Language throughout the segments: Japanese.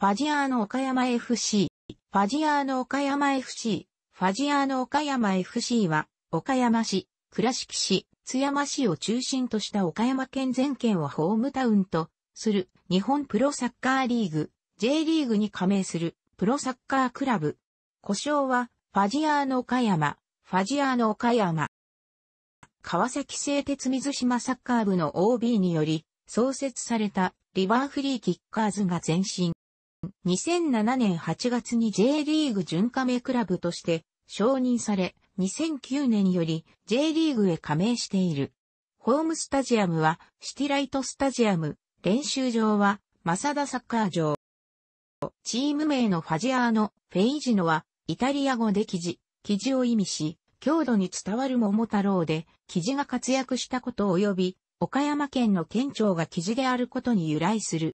ファジアーノ岡山 FC、ファジアーノ岡山 FC、ファジアーノ岡山 FC は、岡山市、倉敷市、津山市を中心とした岡山県全県をホームタウンとする日本プロサッカーリーグ、J リーグに加盟するプロサッカークラブ。故障は、ファジアーノ岡山、ファジアーノ岡山。川崎製鉄水島サッカー部の OB により、創設されたリバーフリーキッカーズが前身。2007年8月に J リーグ準加盟クラブとして承認され、2009年より J リーグへ加盟している。ホームスタジアムはシティライトスタジアム、練習場はマサダサッカー場。チーム名のファジアーノ・フェイジノはイタリア語で記事、記事を意味し、郷土に伝わる桃太郎で記事が活躍したこと及び、岡山県の県庁が記事であることに由来する。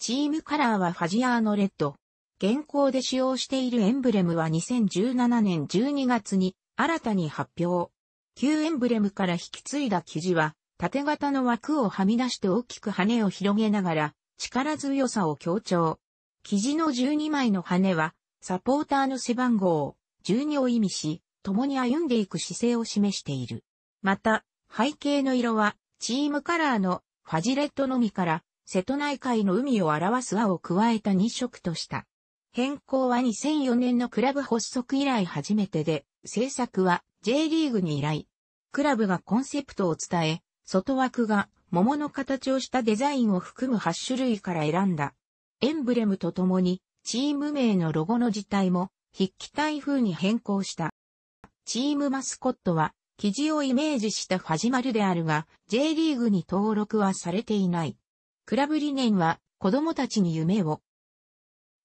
チームカラーはファジアーノレッド。現行で使用しているエンブレムは2017年12月に新たに発表。旧エンブレムから引き継いだ生地は、縦型の枠をはみ出して大きく羽を広げながら、力強さを強調。生地の12枚の羽は、サポーターの背番号、12を意味し、共に歩んでいく姿勢を示している。また、背景の色は、チームカラーのファジレッドのみから、瀬戸内海の海を表す和を加えた2色とした。変更は2004年のクラブ発足以来初めてで、制作は J リーグに依頼。クラブがコンセプトを伝え、外枠が桃の形をしたデザインを含む8種類から選んだ。エンブレムとともに、チーム名のロゴの字体も筆記体風に変更した。チームマスコットは、生地をイメージしたファジマルであるが、J リーグに登録はされていない。クラブ理念は、子供たちに夢を。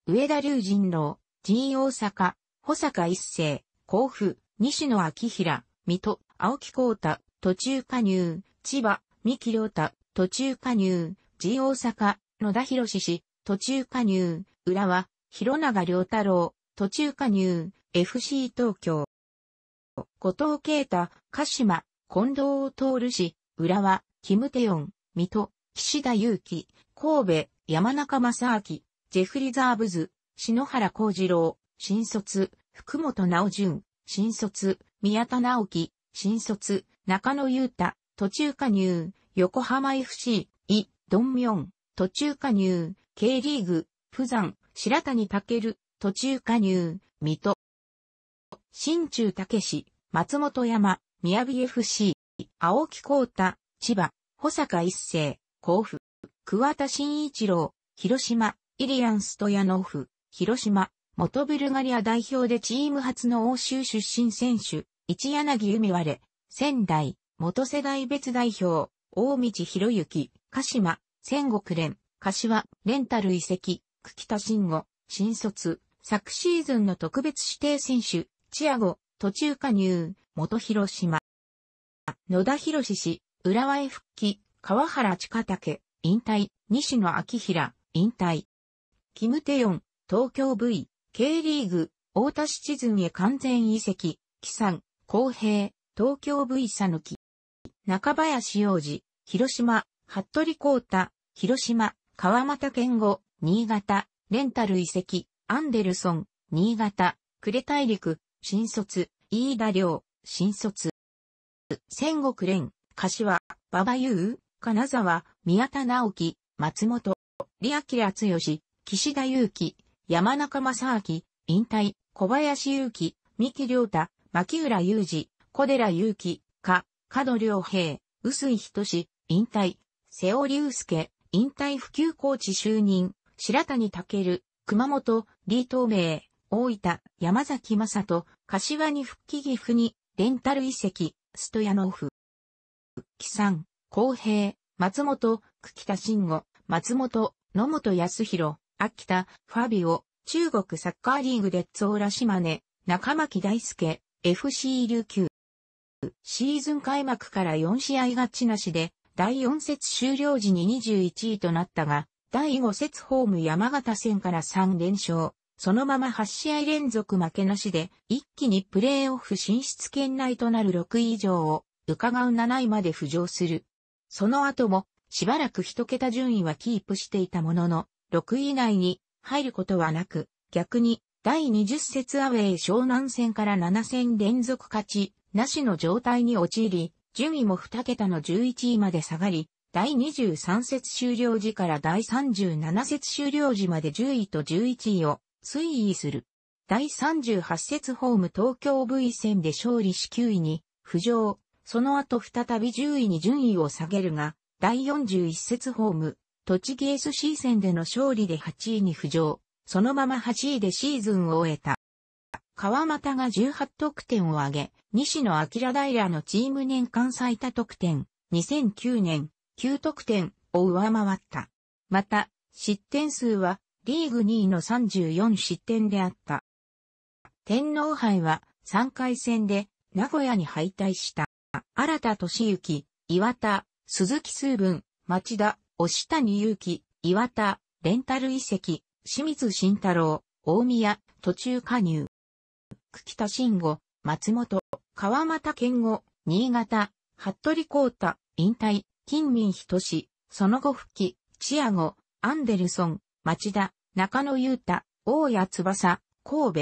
上田龍人郎、神大阪、保坂一世、甲府、西野明平、水戸、青木光太、途中加入、千葉、三木良太、途中加入、神大阪、野田博氏、途中加入、浦和、広永良太郎、途中加入、FC 東京。後藤啓太、鹿島、近藤を通るし、浦和、キムテヨン、水戸、岸田祐希、神戸、山中正明、ジェフリザーブズ、篠原幸次郎、新卒、福本直淳、新卒、宮田直樹、新卒、中野裕太、途中加入、横浜 FC、イ、ドンミョン、途中加入、K リーグ、プザン、白谷武、途中加入、水戸。新中武松本山、宮城 FC、青木光太、千葉、保坂一世、甲府、桑田慎一郎、広島、イリアン・ストヤノフ、広島、元ブルガリア代表でチーム初の欧州出身選手、一柳由美割れ、仙台、元世代別代表、大道博之、鹿島、戦国連、柏、レンタル移籍、久喜田慎吾、新卒、昨シーズンの特別指定選手、チアゴ、途中加入、元広島。野田博士氏、浦和へ復帰、川原佳竹、引退、西野明平、引退。キムテヨン、東京 V、K リーグ、大田七寸へ完全移籍、木山、公平、東京 V さぬき。中林洋二、広島、服部光太、広島、川又健吾、新潟、レンタル移籍、アンデルソン、新潟、呉大陸、新卒、飯田良、新卒。戦国連、柏、馬場優、金沢、宮田直樹、松本、李明敦義、岸田祐希、山中正明、引退、小林祐希、三木良太、牧浦祐二、小寺祐希、か、角良平、薄井仁引退、瀬尾隆介、引退普及コーチ就任、白谷武、熊本、李東明、大分、山崎正人、柏に復帰岐阜に、レンタル遺跡、ストヤノフ。木さん。公平、松本、久喜田慎吾、松本、野本康弘、秋田、ファビオ、中国サッカーリーグでツオラ島根、中巻大輔、FC 琉球。シーズン開幕から4試合勝ちなしで、第4節終了時に21位となったが、第5節ホーム山形戦から3連勝。そのまま8試合連続負けなしで、一気にプレーオフ進出圏内となる6位以上を、伺う7位まで浮上する。その後も、しばらく一桁順位はキープしていたものの、6位以内に入ることはなく、逆に、第20節アウェイ湘南戦から7戦連続勝ち、なしの状態に陥り、順位も2桁の11位まで下がり、第23節終了時から第37節終了時まで10位と11位を推移する。第38節ホーム東京 V 戦で勝利し9位に浮上、その後再び10位に順位を下げるが、第41節ホーム、栃木 SC 戦での勝利で8位に浮上、そのまま8位でシーズンを終えた。川又が18得点を挙げ、西野明平のチーム年間最多得点、2009年、9得点を上回った。また、失点数は、リーグ2位の34失点であった。天皇杯は、3回戦で、名古屋に敗退した。新田敏行、岩田、鈴木数文、町田、押谷祐希、岩田、レンタル遺跡、清水慎太郎、大宮、途中加入。久喜田慎吾、松本、川又健吾、新潟、服部光太、引退、金民仁その後復帰、チアゴ、アンデルソン、町田、中野裕太、大谷翼、神戸。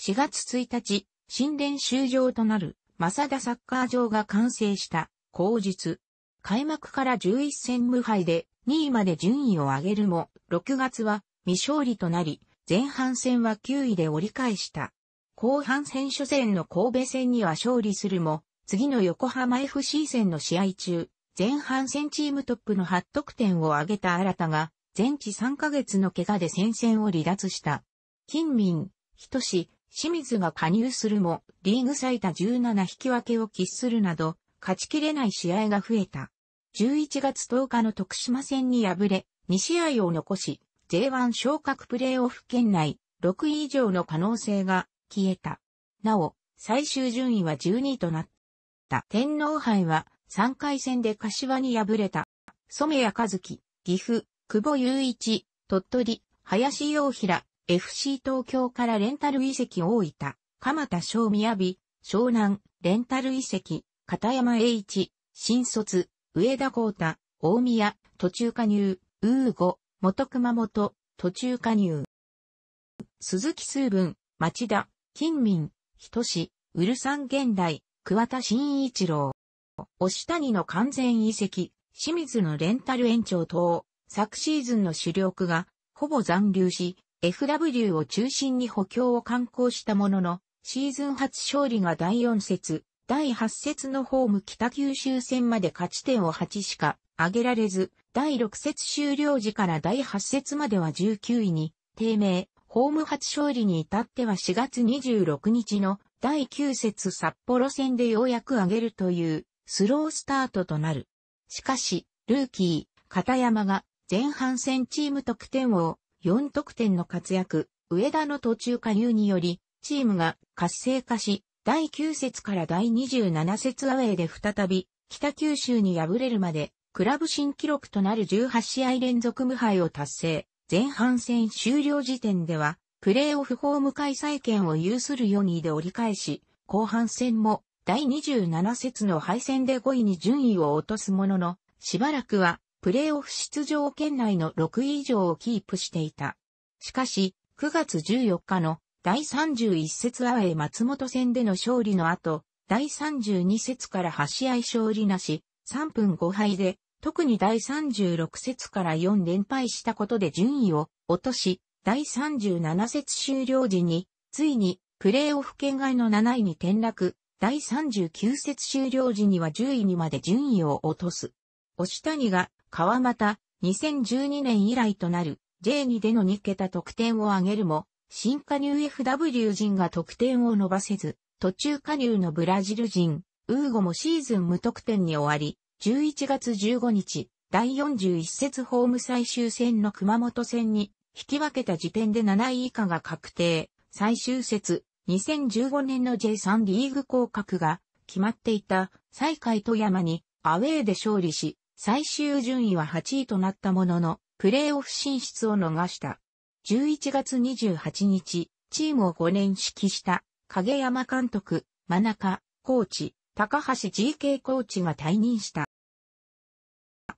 4月1日、新練終場となる。サ田サッカー場が完成した後日。開幕から11戦無敗で2位まで順位を上げるも、6月は未勝利となり、前半戦は9位で折り返した。後半戦初戦の神戸戦には勝利するも、次の横浜 FC 戦の試合中、前半戦チームトップの8得点を挙げた新たが、全治3ヶ月の怪我で戦線を離脱した。近民、ひとし、清水が加入するも、リーグ最多17引き分けを喫するなど、勝ちきれない試合が増えた。11月10日の徳島戦に敗れ、2試合を残し、J1 昇格プレーオフ圏内、6位以上の可能性が消えた。なお、最終順位は12位となった。天皇杯は3回戦で柏に敗れた。染谷和樹、岐阜、久保雄一、鳥取、林洋平、FC 東京からレンタル遺跡大分、鎌田小宮城、湘南、レンタル遺跡、片山栄一、新卒、上田光太、大宮、途中加入、ウーゴ、元熊本、途中加入。鈴木数文、町田、金民、人志、ウルサン現代、桑田新一郎。押谷の完全遺跡、清水のレンタル延長等、昨シーズンの主力が、ほぼ残留し、FW を中心に補強を敢行したものの、シーズン初勝利が第4節、第8節のホーム北九州戦まで勝ち点を8しか挙げられず、第6節終了時から第8節までは19位に低迷、ホーム初勝利に至っては4月26日の第9節札幌戦でようやく上げるというスロースタートとなる。しかし、ルーキー、片山が前半戦チーム得点王、4得点の活躍、上田の途中加入により、チームが活性化し、第9節から第27節アウェイで再び、北九州に敗れるまで、クラブ新記録となる18試合連続無敗を達成。前半戦終了時点では、プレーオフホーム開催権を有する4位で折り返し、後半戦も第27節の敗戦で5位に順位を落とすものの、しばらくはプレーオフ出場圏内の6位以上をキープしていた。しかし、9月14日の第31節アウェ松本戦での勝利の後、第32節から8試合勝利なし、3分5敗で、特に第36節から4連敗したことで順位を落とし、第37節終了時に、ついにプレーオフ圏外の7位に転落、第39節終了時には10位にまで順位を落とす。押谷が川又、2012年以来となる J2 での2桁得点を挙げるも、新加入 FW 陣が得点を伸ばせず、途中加入のブラジル人、ウーゴもシーズン無得点に終わり、11月15日、第41節ホーム最終戦の熊本戦に引き分けた時点で7位以下が確定。最終節、2015年の J3 リーグ降格が決まっていた最下位富山にアウェーで勝利し、最終順位は8位となったものの、プレーオフ進出を逃した。11月28日、チームを5年指揮した影山監督、真中、コーチ、高橋 GK コーチが退任した。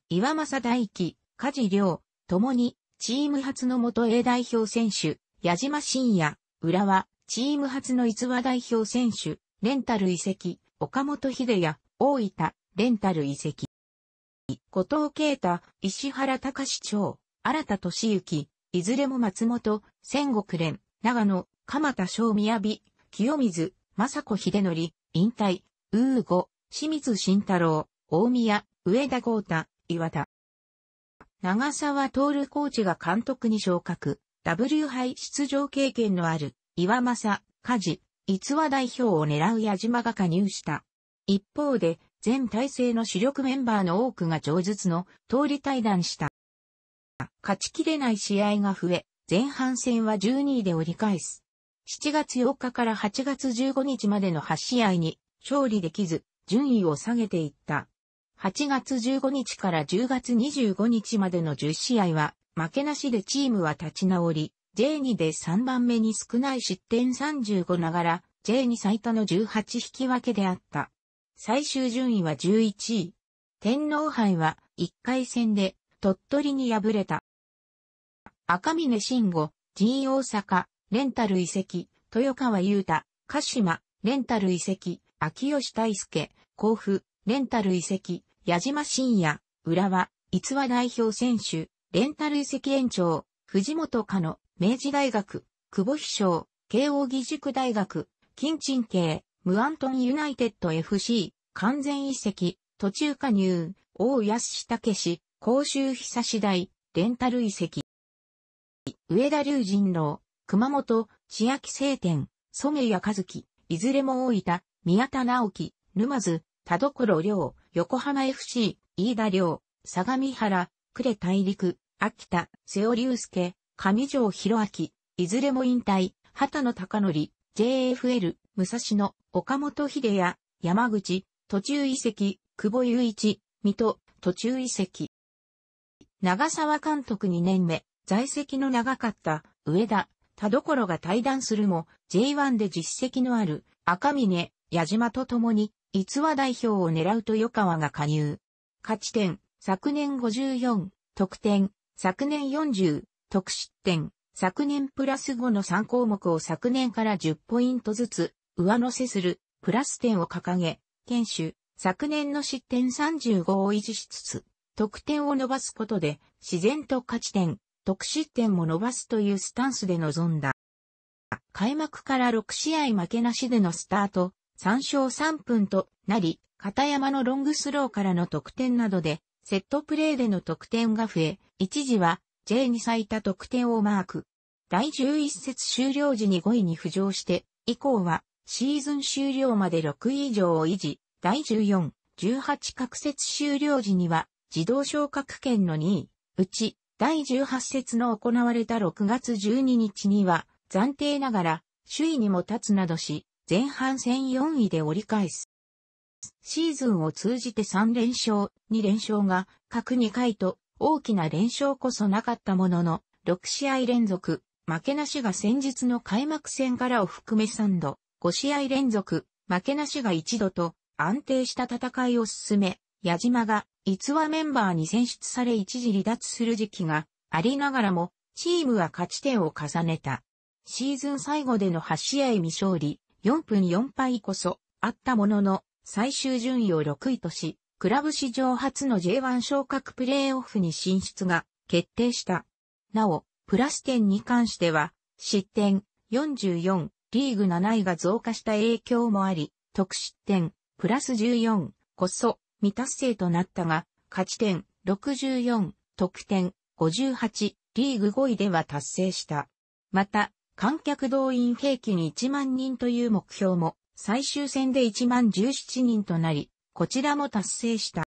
岩政大輝、梶良、共に、チーム初の元 A 代表選手、矢島真也、浦和、チーム初の逸話代表選手、レンタル移籍、岡本秀也、大分、レンタル移籍。後藤啓太、石原隆長、新田敏行、いずれも松本、戦国連、長野、鎌田正宮美、清水、政子秀則、引退、ウーゴ、清水慎太郎、大宮、上田豪太、岩田。長沢徹コーチが監督に昇格、W 杯出場経験のある、岩政、梶、逸話代表を狙う矢島が加入した。一方で、全体制の主力メンバーの多くが上述の通り退団した。勝ちきれない試合が増え、前半戦は12位で折り返す。7月8日から8月15日までの8試合に勝利できず、順位を下げていった。8月15日から10月25日までの10試合は、負けなしでチームは立ち直り、J2 で3番目に少ない失点35ながら、J2 最多の18引き分けであった。最終順位は11位。天皇杯は1回戦で鳥取に敗れた。赤峰慎吾、G 大阪、レンタル遺跡、豊川雄太、鹿島、レンタル遺跡、秋吉大輔、甲府、レンタル遺跡、矢島慎也、浦和、逸話代表選手、レンタル遺跡延長、藤本香野、明治大学、久保飛翔、慶応義塾大学、金鎮慶、ムアントンユナイテッド FC、完全移籍、途中加入、大安家氏、甲州久し第、レンタル移籍。上田龍人郎、熊本、千秋聖天、染谷和樹、いずれも大分、宮田直樹、沼津、田所良、横浜 FC、飯田良、相模原、呉大陸、秋田、瀬尾隆介、上条博明、いずれも引退、畑野隆則、JFL、武蔵野、岡本秀也、山口、途中移籍、久保雄一、水戸、途中移籍。長沢監督2年目、在籍の長かった上田、田所が対談するも J1 で実績のある赤峰、矢島と共に逸話代表を狙うと与川が加入。勝ち点、昨年54、得点、昨年40、得失点、昨年プラス5の3項目を昨年から10ポイントずつ上乗せする、プラス点を掲げ、県主、昨年の失点35を維持しつつ、得点を伸ばすことで、自然と勝ち点、得失点も伸ばすというスタンスで臨んだ。開幕から6試合負けなしでのスタート、3勝3分となり、片山のロングスローからの得点などで、セットプレーでの得点が増え、一時は J に最多得点をマーク。第11節終了時に5位に浮上して、以降はシーズン終了まで6位以上を維持、第14、18各節終了時には、自動昇格権の2位、うち、第18節の行われた6月12日には、暫定ながら、首位にも立つなどし、前半戦4位で折り返す。シーズンを通じて3連勝、2連勝が、各2回と、大きな連勝こそなかったものの、6試合連続、負けなしが先日の開幕戦からを含め3度、5試合連続、負けなしが一度と安定した戦いを進め、矢島が逸話メンバーに選出され一時離脱する時期がありながらも、チームは勝ち点を重ねた。シーズン最後での8試合未勝利、4分4敗こそ、あったものの、最終順位を6位とし、クラブ史上初の J1 昇格プレーオフに進出が決定した。なお、プラス点に関しては、失点44、リーグ7位が増加した影響もあり、得失点、プラス14、こそ、未達成となったが、勝ち点、64、得点、58、リーグ5位では達成した。また、観客動員平均1万人という目標も、最終戦で1万17人となり、こちらも達成した。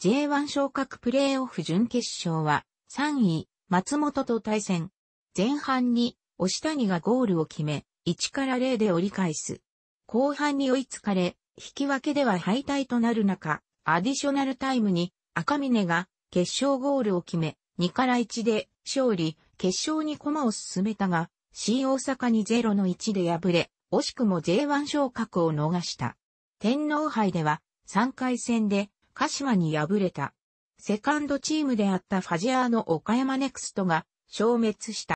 J1 昇格プレーオフ準決勝は、3位、松本と対戦。前半に、押谷がゴールを決め、1から0で折り返す。後半に追いつかれ、引き分けでは敗退となる中、アディショナルタイムに赤峰が決勝ゴールを決め、2から1で勝利、決勝に駒を進めたが、新大阪に0の1で敗れ、惜しくも J1 昇格を逃した。天皇杯では3回戦で鹿島に敗れた。セカンドチームであったファジアーの岡山ネクストが消滅した。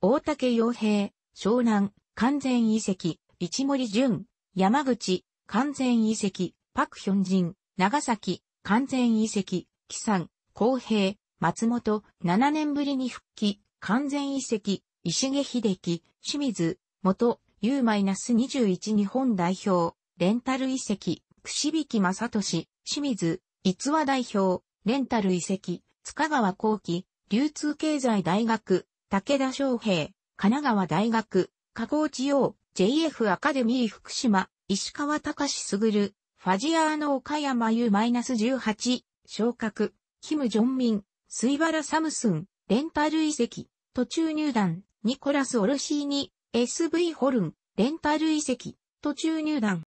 大竹洋平、湘南、完全遺跡、市森淳、山口、完全遺跡、パクヒョンジン、長崎、完全遺跡、木山、公平、松本、7年ぶりに復帰、完全遺跡、石毛秀樹、清水、元、U-21 日本代表、レンタル遺跡、串引正俊、清水、逸話代表、レンタル遺跡、塚川幸喜、流通経済大学、武田昌平、神奈川大学、加工地用、JF アカデミー福島、石川隆すぐる、ファジアーノ岡山マイナス1 8昇格、キム・ジョンミン、スイバラ・サムスン、レンタル遺跡、途中入団、ニコラス・オルシーニ、SV ホルン、レンタル遺跡、途中入団。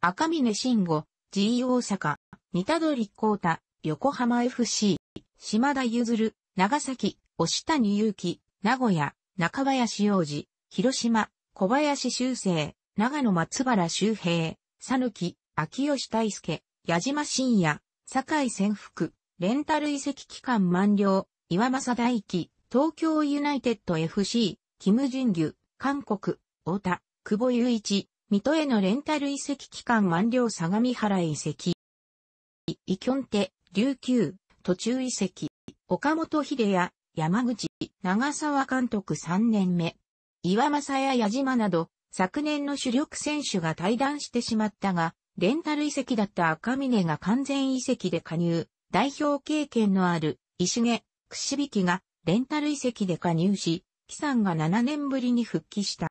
赤峰慎吾、G 大阪、三り・コータ、横浜 FC、島田譲、長崎、押谷祐希、名古屋、中林洋二、広島、小林修正、長野松原修平、佐抜、秋吉大輔、矢島信也、堺井潜伏、レンタル移籍期間満了、岩正大輝、東京ユナイテッド FC、キム・ジンギュ、韓国、太田、久保雄一、水戸へのレンタル移籍期間満了相模原移籍。イキョンテ、琉球、途中移籍、岡本秀也、山口、長沢監督3年目、岩正や矢島など、昨年の主力選手が退団してしまったが、レンタル移籍だった赤峰が完全移籍で加入、代表経験のある石毛、くしびきがレンタル移籍で加入し、木さんが7年ぶりに復帰した。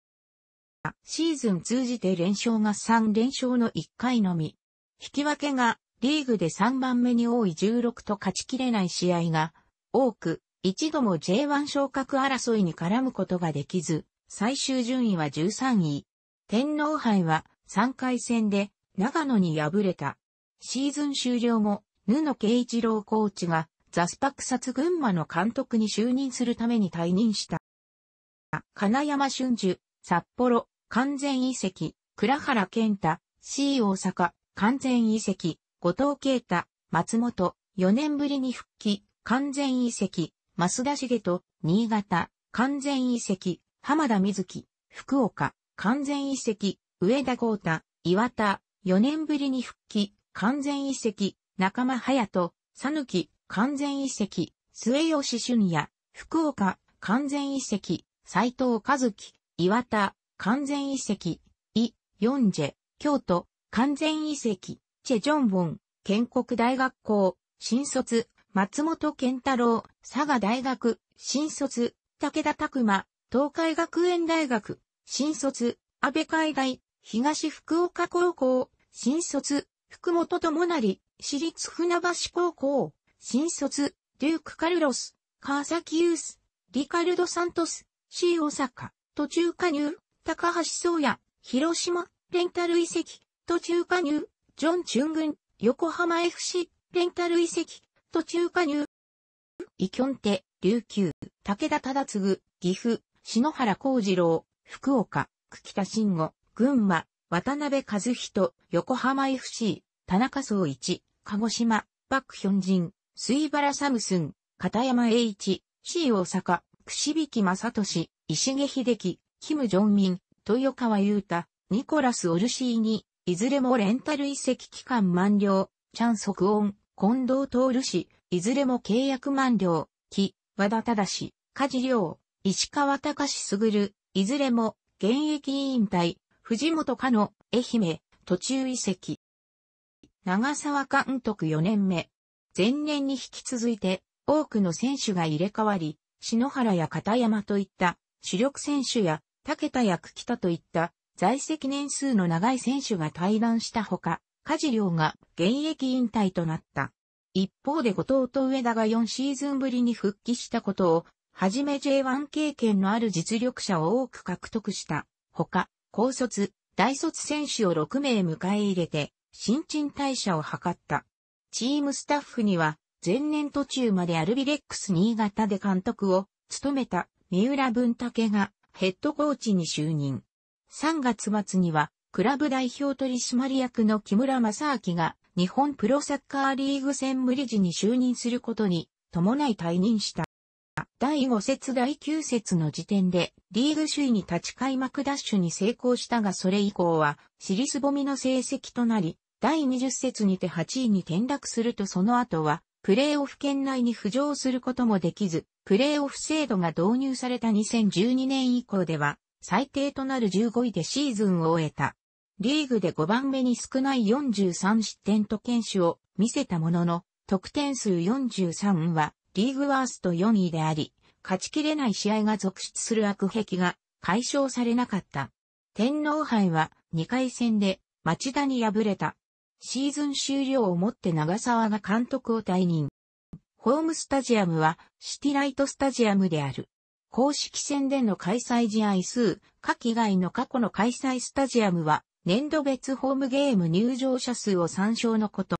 シーズン通じて連勝が3連勝の1回のみ。引き分けがリーグで3番目に多い16と勝ちきれない試合が多く、一度も J1 昇格争いに絡むことができず、最終順位は13位。天皇杯は3回戦で長野に敗れた。シーズン終了後、布野慶一郎コーチがザスパクサツ群馬の監督に就任するために退任した。金山俊樹、札幌、完全遺跡、倉原健太、C 大阪、完全遺跡、後藤慶太、松本、4年ぶりに復帰、完全遺跡、増田茂と、新潟、完全遺跡、浜田瑞希、福岡、完全遺跡、上田豪太、岩田、4年ぶりに復帰、完全遺跡、仲間隼人、佐ぬき、完全遺跡、末吉俊也、福岡、完全遺跡、斎藤和樹、岩田、完全遺跡、イ・ヨンジェ、京都、完全遺跡、チェ・ジョンボン、建国大学校、新卒、松本健太郎、佐賀大学、新卒、武田拓馬、東海学園大学、新卒、安倍海大、東福岡高校、新卒、福本智成、私立船橋高校、新卒、デューク・カルロス、川崎ユース、リカルド・サントス、C 大阪、途中加入、高橋宗也、広島、レンタル遺跡、途中加入、ジョン・チュングン、横浜 FC、レンタル遺跡、途中加入。イキョンテ、琉球、武田忠次、岐阜、篠原幸次郎、福岡、久喜田慎吾、群馬、渡辺和人、横浜 FC、田中総一、鹿児島、パクヒョンジン、水原サムスン、片山栄一、C 大阪、串引正俊、石毛秀樹、キム・ジョンミン、豊川雄太、ニコラス・オルシーニ、いずれもレンタル遺跡期間満了、チャン・ソクオン、近藤徹氏、いずれも契約満了、木、和田正、梶良、石川隆史優、いずれも、現役委員退、藤本かの、愛媛、途中移籍。長沢監督4年目。前年に引き続いて、多くの選手が入れ替わり、篠原や片山といった主力選手や竹田や久喜田といった在籍年数の長い選手が退団したほか、ョウが現役引退となった。一方で後藤と上田が4シーズンぶりに復帰したことを、はじめ J1 経験のある実力者を多く獲得した。ほか、高卒、大卒選手を6名迎え入れて、新陳代謝を図った。チームスタッフには、前年途中までアルビレックス新潟で監督を務めた三浦文武がヘッドコーチに就任。3月末にはクラブ代表取締役の木村正明が日本プロサッカーリーグ専務理事に就任することに伴い退任した。第5節第9節の時点でリーグ首位に立ち開幕ダッシュに成功したがそれ以降は尻すぼみの成績となり、第20節にて8位に転落するとその後はプレーオフ圏内に浮上することもできず、プレーオフ制度が導入された2012年以降では、最低となる15位でシーズンを終えた。リーグで5番目に少ない43失点と堅守を見せたものの、得点数43はリーグワースト4位であり、勝ちきれない試合が続出する悪癖が解消されなかった。天皇杯は2回戦で町田に敗れた。シーズン終了をもって長沢が監督を退任。ホームスタジアムはシティライトスタジアムである。公式戦での開催試合数、下記外の過去の開催スタジアムは、年度別ホームゲーム入場者数を参照のこと。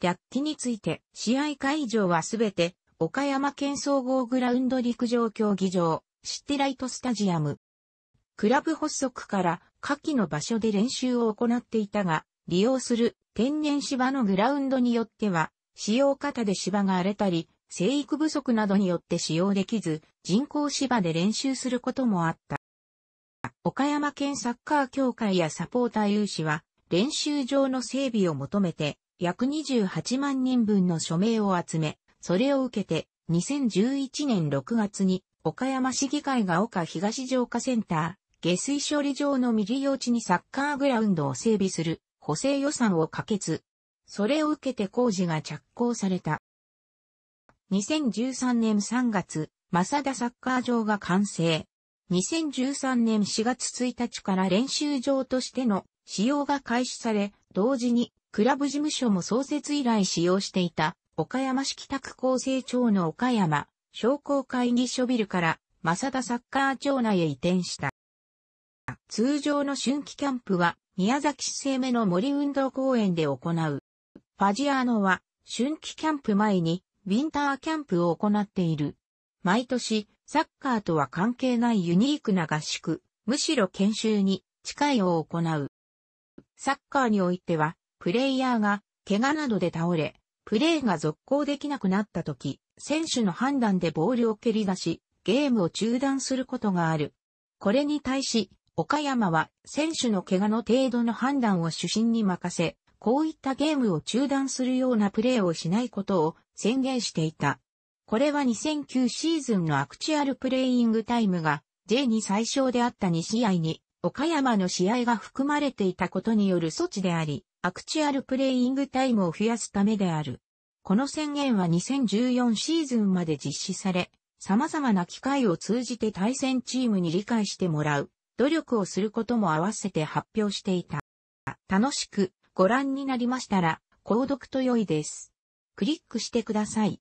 略記について、試合会場はすべて、岡山県総合グラウンド陸上競技場、シティライトスタジアム。クラブ発足から下記の場所で練習を行っていたが、利用する天然芝のグラウンドによっては、使用方で芝が荒れたり、生育不足などによって使用できず、人工芝で練習することもあった。岡山県サッカー協会やサポーター有志は、練習場の整備を求めて、約28万人分の署名を集め、それを受けて、2011年6月に、岡山市議会が岡東城下センター、下水処理場の未利用地にサッカーグラウンドを整備する補正予算を可決。それを受けて工事が着工された。2013年3月、マサダサッカー場が完成。2013年4月1日から練習場としての使用が開始され、同時にクラブ事務所も創設以来使用していた岡山市北区厚生町の岡山商工会議所ビルからマサダサッカー町内へ移転した。通常の春季キャンプは宮崎市生目の森運動公園で行う。ファジアーノは春季キャンプ前にウィンターキャンプを行っている。毎年、サッカーとは関係ないユニークな合宿、むしろ研修に近いを行う。サッカーにおいては、プレイヤーが怪我などで倒れ、プレーが続行できなくなった時、選手の判断でボールを蹴り出し、ゲームを中断することがある。これに対し、岡山は選手の怪我の程度の判断を主審に任せ、こういったゲームを中断するようなプレーをしないことを宣言していた。これは2009シーズンのアクチュアルプレイングタイムが J に最小であった2試合に岡山の試合が含まれていたことによる措置であり、アクチュアルプレイングタイムを増やすためである。この宣言は2014シーズンまで実施され、様々な機会を通じて対戦チームに理解してもらう、努力をすることも合わせて発表していた。楽しくご覧になりましたら、購読と良いです。クリックしてください。